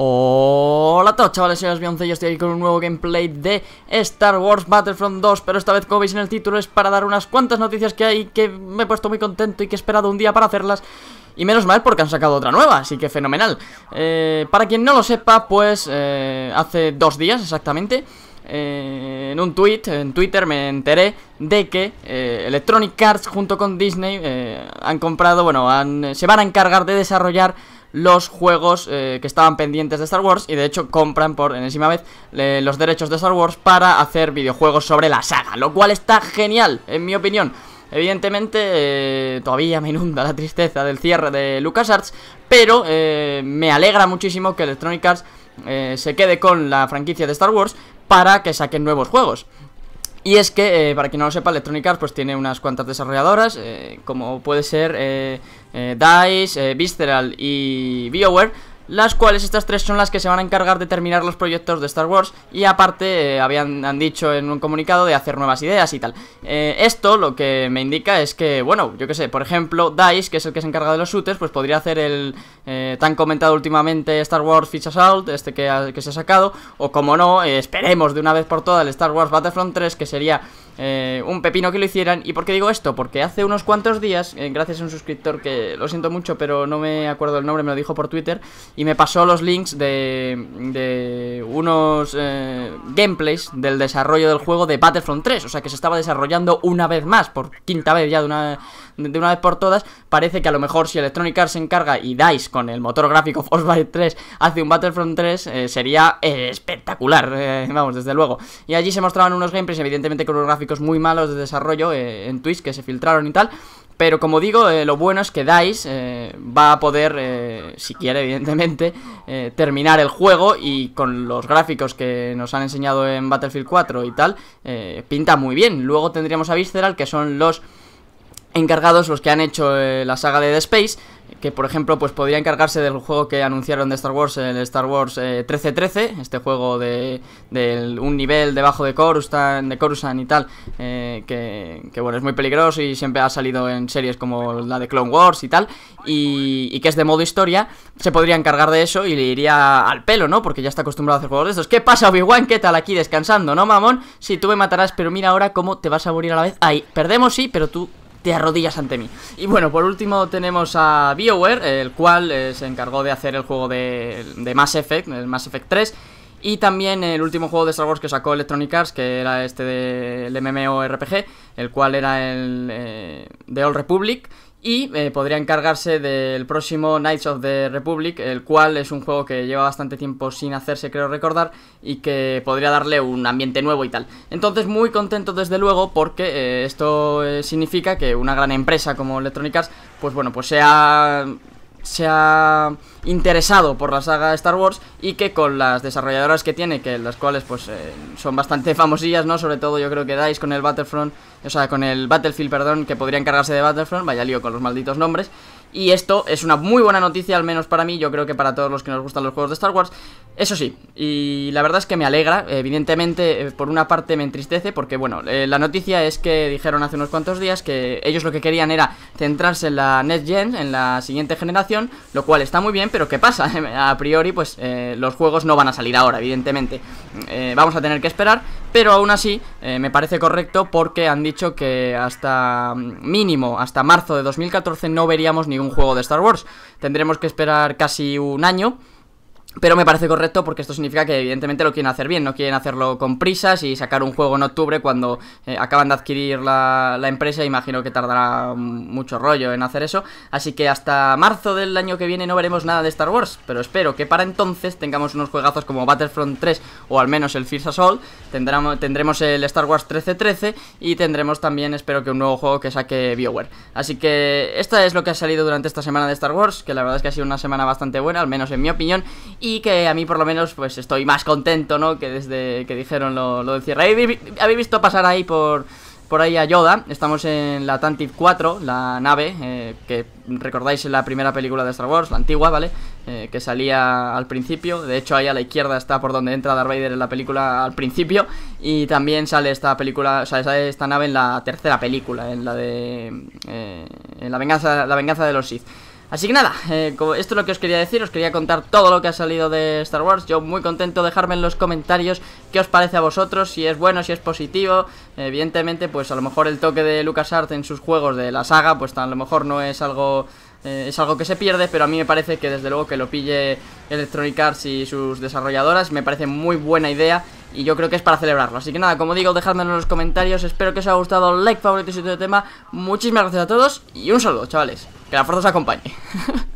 Hola a todos chavales, soy Asbionce y estoy aquí con un nuevo gameplay de Star Wars Battlefront 2 Pero esta vez como veis en el título es para dar unas cuantas noticias que hay que me he puesto muy contento y que he esperado un día para hacerlas y menos mal porque han sacado otra nueva, así que fenomenal eh, Para quien no lo sepa, pues eh, hace dos días exactamente eh, en un tweet, en Twitter me enteré de que Electronic Arts junto con Disney han comprado, bueno, se van a encargar de desarrollar los juegos eh, que estaban pendientes de Star Wars y de hecho compran por enésima vez los derechos de Star Wars para hacer videojuegos sobre la saga, lo cual está genial, en mi opinión. Evidentemente, eh, todavía me inunda la tristeza del cierre de LucasArts, pero eh, me alegra muchísimo que Electronic Arts se quede con la franquicia de Star Wars para que saquen nuevos juegos. Y es que, eh, para quien no lo sepa, Electronic pues, tiene unas cuantas desarrolladoras, eh, como puede ser eh, DICE, Visceral y BioWare, las cuales estas tres son las que se van a encargar de terminar los proyectos de Star Wars y aparte eh, habían han dicho en un comunicado de hacer nuevas ideas y tal. Eh, esto lo que me indica es que, bueno, yo que sé, por ejemplo, DICE, que es el que se encarga de los shooters, pues podría hacer el eh, tan comentado últimamente Star Wars Fish Assault, este que, que se ha sacado, o como no, esperemos de una vez por todas el Star Wars Battlefront 3, que sería eh, un pepino que lo hicieran. ¿Y por qué digo esto? Porque hace unos cuantos días, eh, gracias a un suscriptor que lo siento mucho, pero no me acuerdo el nombre, me lo dijo por Twitter, y me pasó los links de, de unos eh, gameplays del desarrollo del juego de Battlefront 3, o sea que se estaba desarrollando una vez más, por quinta vez ya de una, de una vez por todas. Parece que a lo mejor si Electronic Arts se encarga y DICE con el motor gráfico Frostbite 3 hace un Battlefront 3, sería espectacular, vamos, desde luego. Y allí se mostraban unos gameplays, evidentemente con un gráfico muy malos de desarrollo eh, en Twitch que se filtraron y tal. Pero como digo, eh, lo bueno es que DICE eh, va a poder, si quiere evidentemente, terminar el juego y con los gráficos que nos han enseñado en Battlefield 4 y tal, pinta muy bien. Luego tendríamos a Visceral, que son los encargados los que han hecho eh, la saga de The Space, que por ejemplo pues podría encargarse del juego que anunciaron de Star Wars, el Star Wars 1313, eh, este juego de, un nivel debajo de Coruscant, de y tal, eh, que, bueno, es muy peligroso y siempre ha salido en series como la de Clone Wars y tal, y, que es de modo historia, se podría encargar de eso y le iría al pelo, ¿no? Porque ya está acostumbrado a hacer juegos de estos. ¿Qué pasa, Obi-Wan? ¿Qué tal aquí descansando, no, mamón? Si sí, tú me matarás, pero mira ahora cómo te vas a morir a la vez. Ahí, perdemos sí, pero tú rodillas ante mí. Y bueno, por último tenemos a BioWare, el cual eh, se encargó de hacer el juego de, de Mass Effect, el Mass Effect 3 y también el último juego de Star Wars que sacó Electronic Arts, que era este del MMORPG, el cual era el eh, de The Old Republic. Y eh, podría encargarse del próximo Knights of the Republic, el cual es un juego que lleva bastante tiempo sin hacerse, creo recordar, y que podría darle un ambiente nuevo y tal. Entonces, muy contento desde luego, porque eh, esto significa que una gran empresa como Electronic Arts, pues bueno, pues sea se ha interesado por la saga Star Wars y que con las desarrolladoras que tiene, que las cuales pues eh, son bastante famosillas, ¿no? Sobre todo yo creo que dais con el Battlefront, o sea, con el Battlefield, perdón, que podría encargarse de Battlefront, vaya lío con los malditos nombres, y esto es una muy buena noticia, al menos para mí, yo creo que para todos los que nos gustan los juegos de Star Wars. Eso sí, y la verdad es que me alegra, evidentemente, eh, por una parte me entristece, porque bueno, eh, la noticia es que dijeron hace unos cuantos días que ellos lo que querían era centrarse en la Next Gen, en la siguiente generación, lo cual está muy bien, pero ¿qué pasa? a priori, pues eh, los juegos no van a salir ahora, evidentemente. vamos a tener que esperar, pero aún así me parece correcto porque han dicho que hasta mm, mínimo, hasta marzo de 2014 no veríamos ni un juego de Star Wars. Tendremos que esperar casi un año pero me parece correcto porque esto significa que evidentemente lo quieren hacer bien, no quieren hacerlo con prisas y sacar un juego en octubre cuando eh, acaban de adquirir la, empresa, imagino que tardará mm, mucho rollo en hacer eso. Así que hasta marzo del año que viene no veremos nada de Star Wars, pero espero que para entonces tengamos unos juegazos como Battlefront 3 o al menos el Fierce Assault, tendremos, tendremos el Star Wars 1313 y tendremos también espero que un nuevo juego que saque BioWare. Así que esta es lo que ha salido durante esta semana de Star Wars, que la verdad es que ha sido una semana bastante buena, al menos en mi opinión y que a mí por lo menos pues estoy más contento, ¿no? Que desde que dijeron lo, lo del cierre. Habéis visto pasar ahí por, por ahí a Yoda, estamos en la Tantive 4, la nave eh, que recordáis en la primera película de Star Wars, la antigua, ¿vale? Eh, que salía al principio, de hecho ahí a la izquierda está por donde entra Darth Vader en la película al principio y también sale esta película, o sea, sale esta nave en la tercera película, en la de eh, en la venganza la venganza de los Sith. Así que nada, eh, esto es lo que os quería decir, os quería contar todo lo que ha salido de Star Wars. Yo muy contento, de dejarme en los comentarios qué os parece a vosotros, si es bueno, si es positivo. Evidentemente, pues a lo mejor el toque de LucasArts en sus juegos de la saga, pues a lo mejor no es algo... Eh, es algo que se pierde, pero a mí me parece que desde luego que lo pille Electronic Arts y sus desarrolladoras, me parece muy buena idea y yo creo que es para celebrarlo. Así que nada, como digo, dejadmelo en los comentarios, espero que os haya gustado, like favorito todo el tema, muchísimas gracias a todos y un saludo, chavales. Que la fuerza os acompañe.